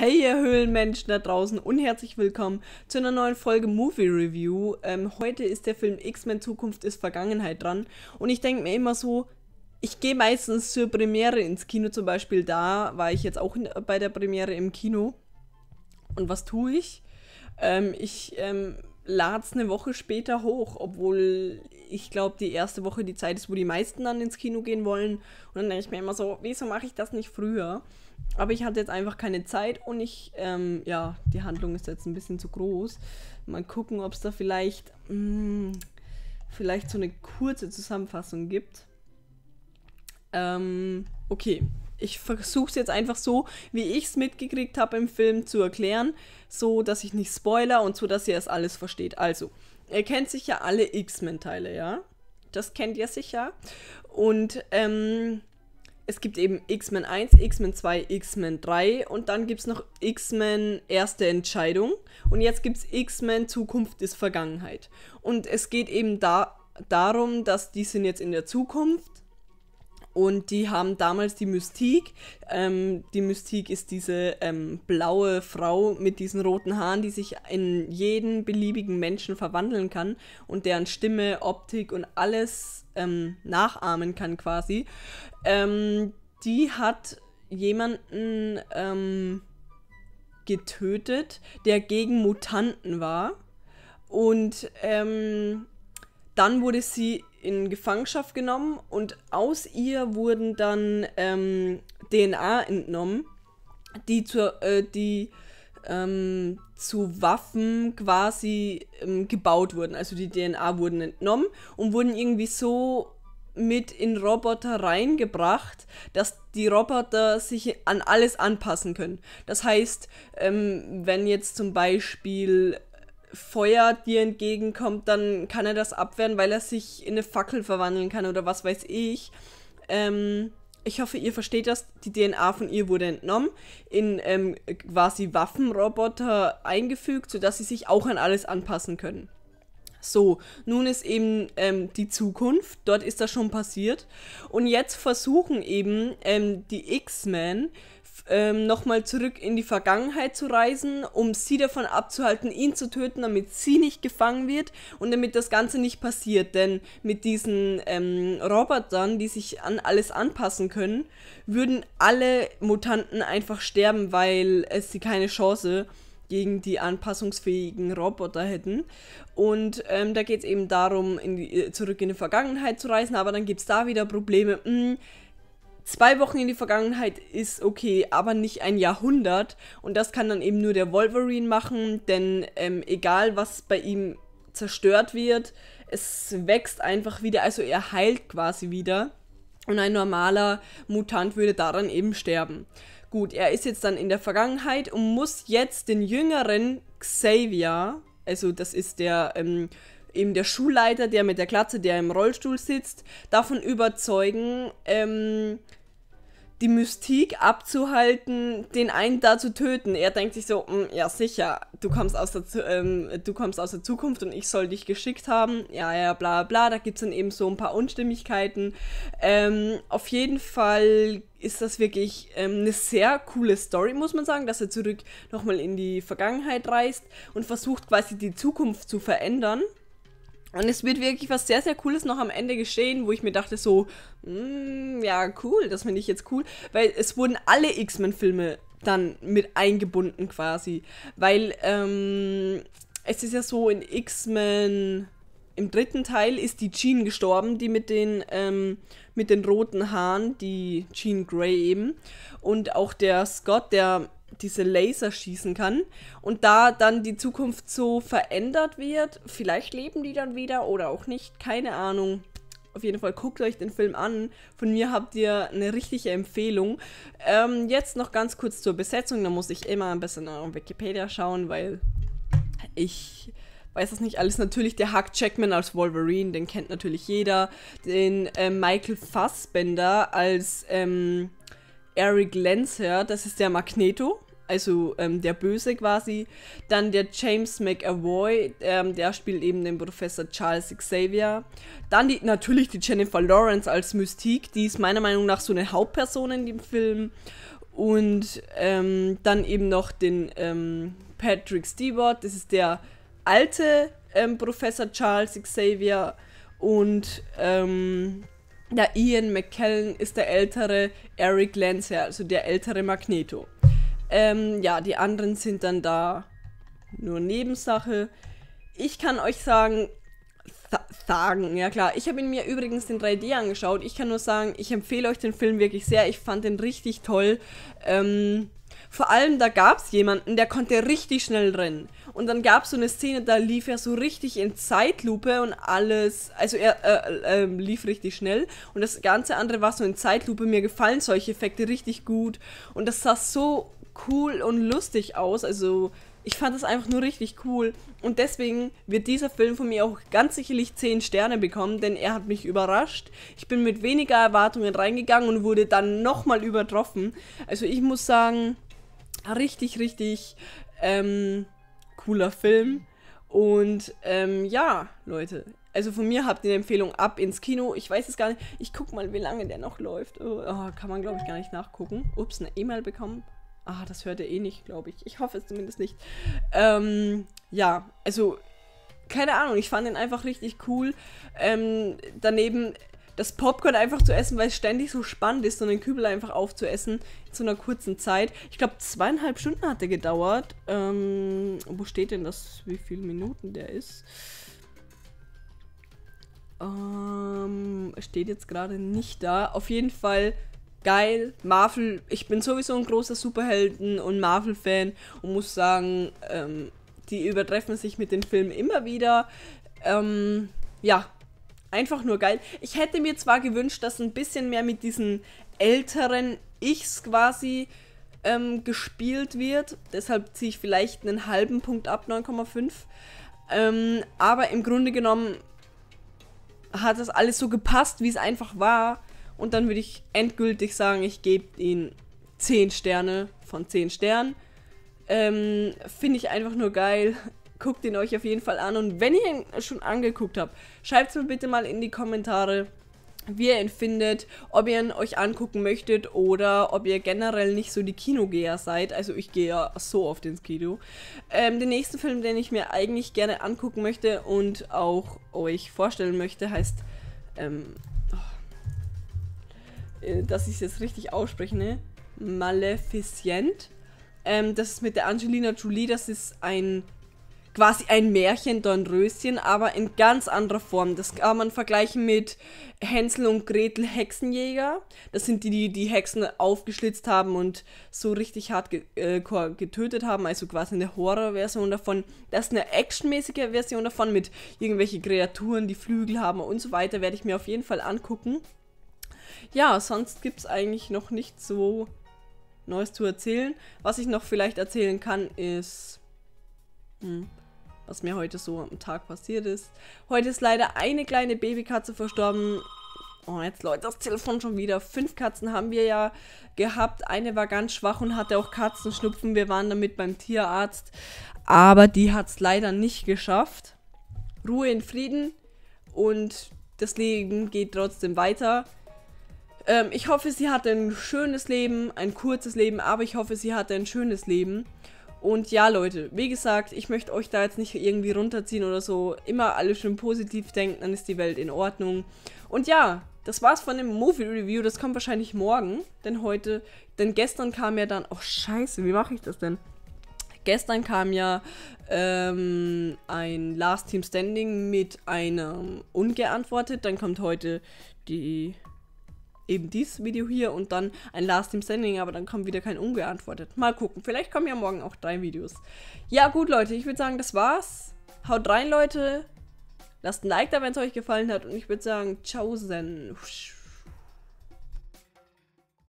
Hey ihr Höhlenmenschen da draußen und herzlich willkommen zu einer neuen Folge Movie Review. Ähm, heute ist der Film X-Men Zukunft ist Vergangenheit dran und ich denke mir immer so, ich gehe meistens zur Premiere ins Kino zum Beispiel, da war ich jetzt auch bei der Premiere im Kino und was tue ich? Ähm, ich ähm, lade es eine Woche später hoch, obwohl ich glaube, die erste Woche die Zeit ist, wo die meisten dann ins Kino gehen wollen und dann denke ich mir immer so, wieso mache ich das nicht früher? Aber ich hatte jetzt einfach keine Zeit und ich, ähm, ja, die Handlung ist jetzt ein bisschen zu groß. Mal gucken, ob es da vielleicht, mh, mm, vielleicht so eine kurze Zusammenfassung gibt. Ähm, okay. Ich versuche es jetzt einfach so, wie ich es mitgekriegt habe im Film, zu erklären, so dass ich nicht spoiler und so, dass ihr es alles versteht. Also, ihr kennt sicher alle X-Men-Teile, ja? Das kennt ihr sicher. Und ähm, es gibt eben X-Men 1, X-Men 2, X-Men 3 und dann gibt es noch X-Men erste Entscheidung und jetzt gibt es X-Men Zukunft ist Vergangenheit. Und es geht eben da, darum, dass die sind jetzt in der Zukunft und die haben damals die Mystique. Ähm, die Mystique ist diese ähm, blaue Frau mit diesen roten Haaren, die sich in jeden beliebigen Menschen verwandeln kann und deren Stimme, Optik und alles ähm, nachahmen kann quasi. Ähm, die hat jemanden ähm, getötet, der gegen Mutanten war. Und ähm, dann wurde sie in Gefangenschaft genommen und aus ihr wurden dann ähm, DNA entnommen, die, zur, äh, die ähm, zu Waffen quasi ähm, gebaut wurden. Also die DNA wurden entnommen und wurden irgendwie so mit in Roboter reingebracht, dass die Roboter sich an alles anpassen können. Das heißt, ähm, wenn jetzt zum Beispiel Feuer dir entgegenkommt, dann kann er das abwehren, weil er sich in eine Fackel verwandeln kann oder was weiß ich. Ähm, ich hoffe, ihr versteht das. Die DNA von ihr wurde entnommen, in ähm, quasi Waffenroboter eingefügt, sodass sie sich auch an alles anpassen können. So, nun ist eben ähm, die Zukunft, dort ist das schon passiert. Und jetzt versuchen eben ähm, die X-Men ähm, nochmal zurück in die Vergangenheit zu reisen, um sie davon abzuhalten, ihn zu töten, damit sie nicht gefangen wird und damit das Ganze nicht passiert. Denn mit diesen ähm, Robotern, die sich an alles anpassen können, würden alle Mutanten einfach sterben, weil es sie keine Chance gegen die anpassungsfähigen Roboter hätten. Und ähm, da geht es eben darum, in die, äh, zurück in die Vergangenheit zu reisen, aber dann gibt es da wieder Probleme. Mh, hm, zwei Wochen in die Vergangenheit ist okay, aber nicht ein Jahrhundert. Und das kann dann eben nur der Wolverine machen, denn ähm, egal was bei ihm zerstört wird, es wächst einfach wieder, also er heilt quasi wieder. Und ein normaler Mutant würde daran eben sterben. Gut, er ist jetzt dann in der Vergangenheit und muss jetzt den jüngeren Xavier, also das ist der ähm, eben der Schulleiter, der mit der Klatze, der im Rollstuhl sitzt, davon überzeugen, ähm, die Mystik abzuhalten, den einen da zu töten. Er denkt sich so, mm, ja sicher, du kommst, aus der, ähm, du kommst aus der Zukunft und ich soll dich geschickt haben. Ja, ja, bla bla, da gibt es dann eben so ein paar Unstimmigkeiten. Ähm, auf jeden Fall ist das wirklich ähm, eine sehr coole Story, muss man sagen, dass er zurück nochmal in die Vergangenheit reist und versucht quasi die Zukunft zu verändern. Und es wird wirklich was sehr, sehr Cooles noch am Ende geschehen, wo ich mir dachte so, mm, ja, cool, das finde ich jetzt cool. Weil es wurden alle X-Men-Filme dann mit eingebunden quasi. Weil ähm, es ist ja so, in X-Men, im dritten Teil ist die Jean gestorben, die mit den, ähm, mit den roten Haaren, die Jean Grey eben. Und auch der Scott, der diese Laser schießen kann und da dann die Zukunft so verändert wird, vielleicht leben die dann wieder oder auch nicht, keine Ahnung. Auf jeden Fall guckt euch den Film an. Von mir habt ihr eine richtige Empfehlung. Ähm, jetzt noch ganz kurz zur Besetzung. Da muss ich immer ein bisschen auf Wikipedia schauen, weil ich weiß das nicht alles. Natürlich der Hugh Jackman als Wolverine, den kennt natürlich jeder. Den äh, Michael Fassbender als ähm, Eric Lancer, das ist der Magneto, also ähm, der Böse quasi. Dann der James McAvoy, ähm, der spielt eben den Professor Charles Xavier. Dann die, natürlich die Jennifer Lawrence als Mystique, die ist meiner Meinung nach so eine Hauptperson in dem Film. Und ähm, dann eben noch den ähm, Patrick Stewart, das ist der alte ähm, Professor Charles Xavier. Und ähm, der Ian McKellen ist der ältere Eric Lancer, also der ältere Magneto. Ähm, ja, die anderen sind dann da nur Nebensache. Ich kann euch sagen, sagen, ja klar. Ich habe ihn mir übrigens in 3D angeschaut. Ich kann nur sagen, ich empfehle euch den Film wirklich sehr. Ich fand den richtig toll. Ähm, vor allem, da gab es jemanden, der konnte richtig schnell rennen. Und dann gab es so eine Szene, da lief er so richtig in Zeitlupe und alles, also er äh, äh, ähm, lief richtig schnell und das ganze andere war so in Zeitlupe. Mir gefallen solche Effekte richtig gut und das sah so cool und lustig aus. Also ich fand das einfach nur richtig cool und deswegen wird dieser Film von mir auch ganz sicherlich 10 Sterne bekommen, denn er hat mich überrascht. Ich bin mit weniger Erwartungen reingegangen und wurde dann nochmal übertroffen. Also ich muss sagen, richtig, richtig ähm, cooler Film. Und ähm, ja, Leute, also von mir habt ihr eine Empfehlung ab ins Kino. Ich weiß es gar nicht. Ich guck mal, wie lange der noch läuft. Oh, oh kann man, glaube ich, gar nicht nachgucken. Ups, eine E-Mail bekommen. Ah, das hört ihr eh nicht, glaube ich. Ich hoffe es zumindest nicht. Ähm, ja, also keine Ahnung, ich fand ihn einfach richtig cool. Ähm, daneben, das Popcorn einfach zu essen, weil es ständig so spannend ist, so einen Kübel einfach aufzuessen in so einer kurzen Zeit. Ich glaube, zweieinhalb Stunden hat der gedauert. Ähm, wo steht denn das, wie viele Minuten der ist? Ähm, steht jetzt gerade nicht da. Auf jeden Fall geil. Marvel, ich bin sowieso ein großer Superhelden- und Marvel-Fan und muss sagen, ähm, die übertreffen sich mit den Filmen immer wieder. Ähm, ja, einfach nur geil. Ich hätte mir zwar gewünscht, dass ein bisschen mehr mit diesen älteren Ichs quasi ähm, gespielt wird. Deshalb ziehe ich vielleicht einen halben Punkt ab, 9,5. Ähm, aber im Grunde genommen hat das alles so gepasst, wie es einfach war. Und dann würde ich endgültig sagen, ich gebe ihnen 10 Sterne von 10 Sternen. Ähm, Finde ich einfach nur geil. Guckt ihn euch auf jeden Fall an. Und wenn ihr ihn schon angeguckt habt, schreibt es mir bitte mal in die Kommentare, wie ihr ihn findet, ob ihr ihn euch angucken möchtet oder ob ihr generell nicht so die Kinogeher seid. Also ich gehe ja so oft ins Kino. Ähm, den nächsten Film, den ich mir eigentlich gerne angucken möchte und auch euch vorstellen möchte, heißt... Ähm, oh, äh, dass ich es jetzt richtig ausspreche, ne? Maleficent. Ähm, das ist mit der Angelina Jolie, das ist ein quasi ein Märchen Dornröschen, aber in ganz anderer Form. Das kann man vergleichen mit Hänsel und Gretel Hexenjäger. Das sind die, die die Hexen aufgeschlitzt haben und so richtig hart ge äh, getötet haben. Also quasi eine Horrorversion davon. Das ist eine actionmäßige Version davon mit irgendwelche Kreaturen, die Flügel haben und so weiter. Werde ich mir auf jeden Fall angucken. Ja, sonst gibt es eigentlich noch nicht so Neues zu erzählen. Was ich noch vielleicht erzählen kann, ist... Hm was mir heute so am Tag passiert ist. Heute ist leider eine kleine Babykatze verstorben. Oh, jetzt läuft das Telefon schon wieder. Fünf Katzen haben wir ja gehabt. Eine war ganz schwach und hatte auch Katzenschnupfen. Wir waren damit beim Tierarzt. Aber die hat es leider nicht geschafft. Ruhe in Frieden. Und das Leben geht trotzdem weiter. Ähm, ich hoffe, sie hatte ein schönes Leben, ein kurzes Leben, aber ich hoffe, sie hatte ein schönes Leben. Und... Und ja, Leute, wie gesagt, ich möchte euch da jetzt nicht irgendwie runterziehen oder so. Immer alles schön positiv denken, dann ist die Welt in Ordnung. Und ja, das war's von dem Movie Review. Das kommt wahrscheinlich morgen, denn heute, denn gestern kam ja dann, oh Scheiße, wie mache ich das denn? Gestern kam ja ähm, ein Last Team Standing mit einem ungeantwortet. Dann kommt heute die eben dieses Video hier und dann ein Last im Sending, aber dann kommt wieder kein ungeantwortet. Mal gucken, vielleicht kommen ja morgen auch drei Videos. Ja gut, Leute, ich würde sagen, das war's. Haut rein, Leute. Lasst ein Like da, wenn es euch gefallen hat und ich würde sagen, tschaußen.